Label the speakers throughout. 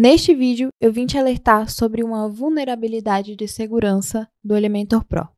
Speaker 1: Neste vídeo, eu vim te alertar sobre uma vulnerabilidade de segurança do Elementor Pro.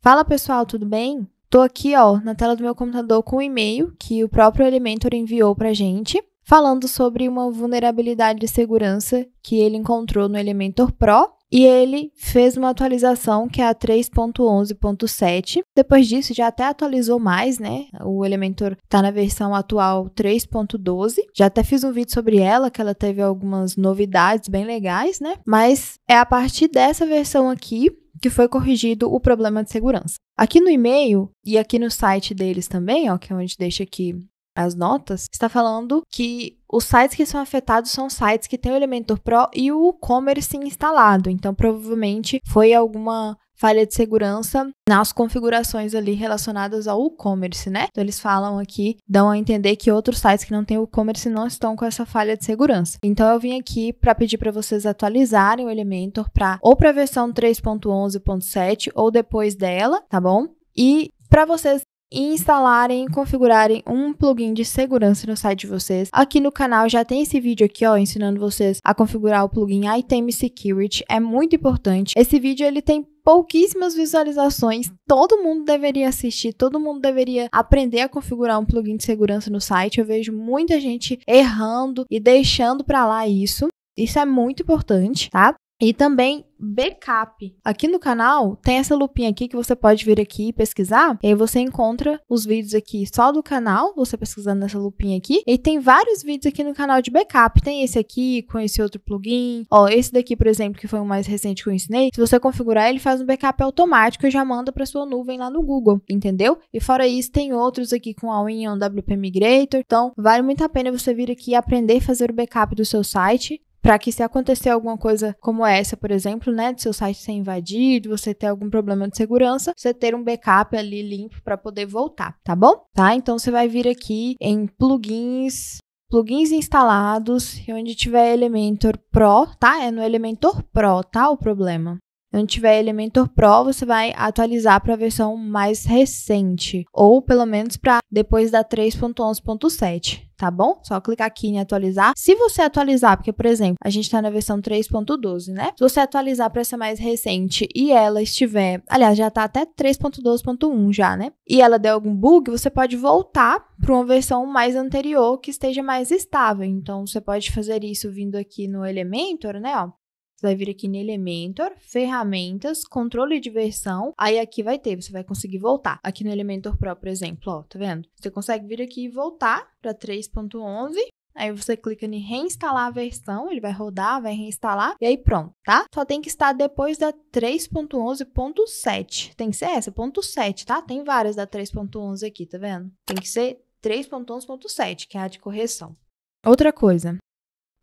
Speaker 1: Fala pessoal, tudo bem? Tô aqui ó, na tela do meu computador com o um e-mail que o próprio Elementor enviou pra gente, falando sobre uma vulnerabilidade de segurança que ele encontrou no Elementor Pro e ele fez uma atualização que é a 3.11.7. Depois disso, já até atualizou mais, né? O Elementor tá na versão atual 3.12. Já até fiz um vídeo sobre ela, que ela teve algumas novidades bem legais, né? Mas é a partir dessa versão aqui que foi corrigido o problema de segurança. Aqui no e-mail e aqui no site deles também, ó, que é onde deixa aqui as notas, está falando que os sites que são afetados são sites que têm o Elementor Pro e o e-commerce instalado. Então, provavelmente foi alguma falha de segurança nas configurações ali relacionadas ao e-commerce, né? Então, eles falam aqui, dão a entender que outros sites que não têm e-commerce não estão com essa falha de segurança. Então, eu vim aqui para pedir para vocês atualizarem o Elementor para ou para a versão 3.11.7 ou depois dela, tá bom? E para vocês instalarem e configurarem um plugin de segurança no site de vocês. Aqui no canal já tem esse vídeo aqui, ó, ensinando vocês a configurar o plugin Item Security. É muito importante. Esse vídeo ele tem pouquíssimas visualizações. Todo mundo deveria assistir, todo mundo deveria aprender a configurar um plugin de segurança no site. Eu vejo muita gente errando e deixando para lá isso. Isso é muito importante, tá? E também backup. Aqui no canal tem essa lupinha aqui que você pode vir aqui e pesquisar. E aí você encontra os vídeos aqui só do canal, você pesquisando nessa lupinha aqui. E tem vários vídeos aqui no canal de backup. Tem esse aqui com esse outro plugin. Ó, esse daqui, por exemplo, que foi o mais recente que eu ensinei. Se você configurar, ele faz um backup automático e já manda para sua nuvem lá no Google, entendeu? E fora isso, tem outros aqui com a Win, WP Migrator. Então, vale muito a pena você vir aqui aprender a fazer o backup do seu site para que se acontecer alguma coisa como essa, por exemplo, né, de seu site ser invadido, você ter algum problema de segurança, você ter um backup ali limpo para poder voltar, tá bom? Tá? Então você vai vir aqui em plugins, plugins instalados, e onde tiver Elementor Pro, tá? É no Elementor Pro, tá? O problema. Onde tiver Elementor Pro, você vai atualizar para a versão mais recente, ou pelo menos para depois da 3.11.7 tá bom? Só clicar aqui em atualizar. Se você atualizar, porque, por exemplo, a gente está na versão 3.12, né? Se você atualizar para essa mais recente e ela estiver, aliás, já tá até 3.12.1 já, né? E ela der algum bug, você pode voltar para uma versão mais anterior que esteja mais estável. Então, você pode fazer isso vindo aqui no Elementor, né? Ó, você vai vir aqui no Elementor, é ferramentas, controle de versão. Aí aqui vai ter, você vai conseguir voltar. Aqui no Elementor Pro, por exemplo, ó, tá vendo? Você consegue vir aqui e voltar para 3.11. Aí você clica em reinstalar a versão, ele vai rodar, vai reinstalar e aí pronto, tá? Só tem que estar depois da 3.11.7. Tem que ser essa, ponto 7, tá? Tem várias da 3.11 aqui, tá vendo? Tem que ser 3.11.7, que é a de correção. Outra coisa,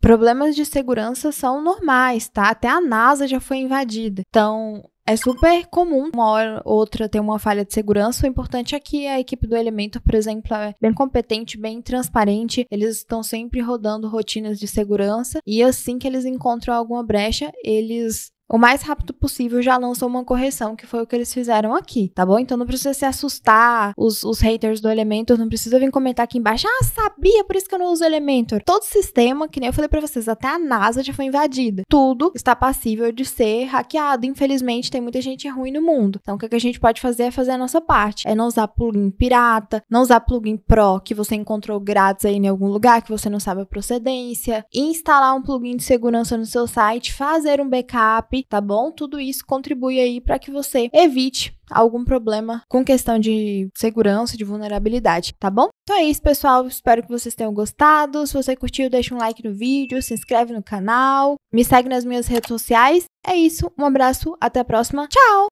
Speaker 1: Problemas de segurança são normais, tá? Até a NASA já foi invadida. Então, é super comum uma hora ou outra ter uma falha de segurança. O importante é que a equipe do Elemento, por exemplo, é bem competente, bem transparente. Eles estão sempre rodando rotinas de segurança e assim que eles encontram alguma brecha, eles o mais rápido possível já lançou uma correção, que foi o que eles fizeram aqui, tá bom? Então não precisa se assustar, os, os haters do Elementor não precisa vir comentar aqui embaixo, ah, sabia, por isso que eu não uso Elementor. Todo sistema, que nem eu falei pra vocês, até a NASA já foi invadida. Tudo está passível de ser hackeado. Infelizmente, tem muita gente ruim no mundo. Então o que, a gente pode fazer é fazer a nossa parte. É não usar plugin pirata, não usar plugin pro que você encontrou grátis aí em algum lugar, que você não sabe a procedência, instalar um plugin de segurança no seu site, fazer um backup, tá bom? Tudo isso contribui aí para que você evite algum problema com questão de segurança, de vulnerabilidade, tá bom? Então é isso, pessoal. Espero que vocês tenham gostado. Se você curtiu, deixa um like no vídeo, se inscreve no canal, me segue nas minhas redes sociais. É isso, um abraço, até a próxima. Tchau!